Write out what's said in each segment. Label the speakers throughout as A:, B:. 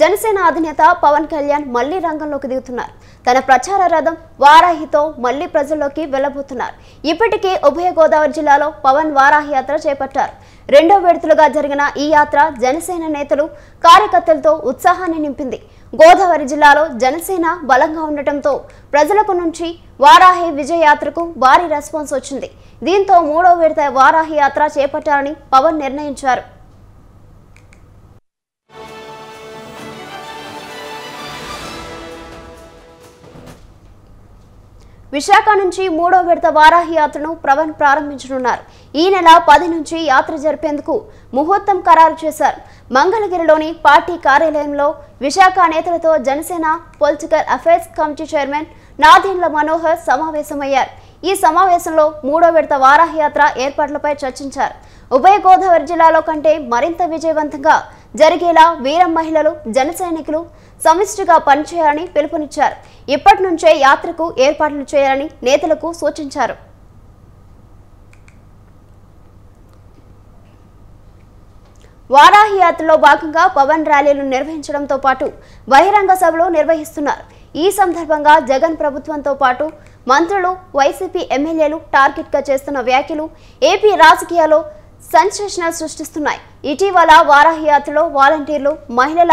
A: జనసేన అధినేత పవన్ కళ్యాణ్ మళ్లీ రంగంలోకి దిగుతున్నారు తన ప్రచార రథం వారాహితో మళ్లీ ప్రజల్లోకి వెళ్లబోతున్నారు ఇప్పటికే ఉభయ గోదావరి జిల్లాలో పవన్ వారాహి యాత్ర చేపట్టారు రెండో విడతలుగా జరిగిన ఈ యాత్ర జనసేన నేతలు కార్యకర్తలతో ఉత్సాహాన్ని నింపింది గోదావరి జిల్లాలో జనసేన బలంగా ఉండటంతో ప్రజలకు నుంచి వారాహి విజయ యాత్రకు భారీ రెస్పాన్స్ వచ్చింది దీంతో మూడో విడత వారాహి యాత్ర చేపట్టాలని పవన్ నిర్ణయించారు విశాఖ నుంచి మూడో విడత వారాహి యాత్రను ప్రవన్ ప్రారంభించనున్నారు ఈ నెల పది నుంచి యాత్ర జరిపేందుకు ముహూర్తం ఖరారు చేశారు మంగళగిరిలోని పార్టీ కార్యాలయంలో విశాఖ నేతలతో Janasena political affairs committee chairman Nadendla Manohar సమావేశమయ్యారు ఈ సమావేశంలో మూడో విడత వారాహయాత్ర ఏర్పాట్లపై చర్చించారు ఉభయ గోదావరి జిల్లాలో కంటే మరింత విజయవంతంగా జరిగేలా వీరం మహిళలు జన సైనికులు సమిష్టిగా పనిచేయాలని పిలుపునిచ్చారు ఇప్పటి నుంచే యాత్రకు ఏర్పాట్లు చేయాలని నేతలకు సూచించారు వారాహి యాత్రలో భాగంగా పవన్ ర్యాలీలు నిర్వహించడంతో పాటు బహిరంగ సభలు నిర్వహిస్తున్నారు ఈ సందర్భంగా జగన్ ప్రభుత్వంతో పాటు మంత్రులు వైసీపీ ఎమ్మెల్యేలు టార్గెట్గా చేస్తున్న వ్యాఖ్యలు ఏపీ రాజకీయాల్లో సంచలనం సృష్టిస్తున్నాయి ఇటీవల వారాహి యాత్రలో వాలంటీర్లు మహిళల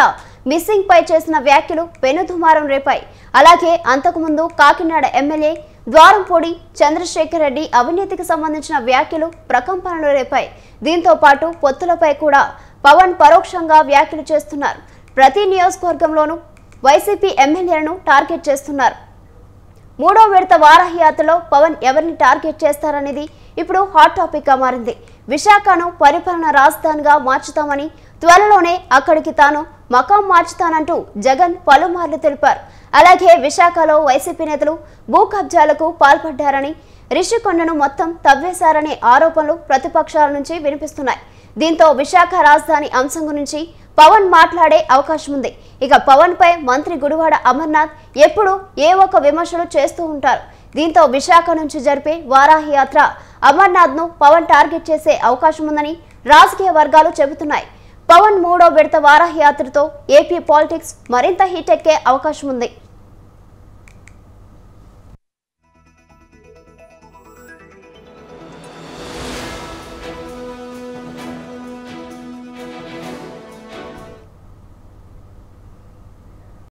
A: మిస్సింగ్ పై చేసిన వ్యాఖ్యలు పెనుదుమారం రేపాయి అలాగే అంతకుముందు కాకినాడ ఎమ్మెల్యే ద్వారంపూడి చంద్రశేఖర్ రెడ్డి అవినీతికి సంబంధించిన వ్యాఖ్యలు ప్రకంపనలు రేపాయి దీంతో పాటు పొత్తులపై కూడా పవన్ పరోక్షంగా వ్యాఖ్యలు చేస్తున్నారు ప్రతి నియోజకవర్గంలోనూ వైసీపీ ఎమ్మెల్యేలను టార్గెట్ చేస్తున్నారు మూడో విడత వారహయాత్రలో పవన్ ఎవరిని టార్గెట్ చేస్తారనేది ఇప్పుడు హాట్ టాపిక్గా మారింది విశాఖను పరిపాలన రాజధానిగా మార్చుతామని త్వరలోనే అక్కడికి తాను మకాం మార్చుతానంటూ జగన్ పలుమార్లు తెలిపారు అలాగే విశాఖలో వైసీపీ నేతలు భూ కబ్జాలకు పాల్పడ్డారని రిషికొండను మొత్తం తవ్వేశారనే ఆరోపణలు ప్రతిపక్షాల నుంచి వినిపిస్తున్నాయి దీంతో విశాఖ రాజధాని అంశం గురించి పవన్ మాట్లాడే అవకాశం ఉంది ఇక పవన్ పై మంత్రి గుడివాడ అమర్నాథ్ ఎప్పుడు ఏ ఒక్క విమర్శలు చేస్తూ ఉంటారు దీంతో విశాఖ నుంచి జరిపే వారాహి యాత్ర అమర్నాథ్ ను పవన్ టార్గెట్ చేసే అవకాశం ఉందని రాజకీయ వర్గాలు చెబుతున్నాయి పవన్ మూడో విడత యాత్రతో ఏపీ పాలిటిక్స్ మరింత హీటెక్కే ఎక్కే అవకాశం ఉంది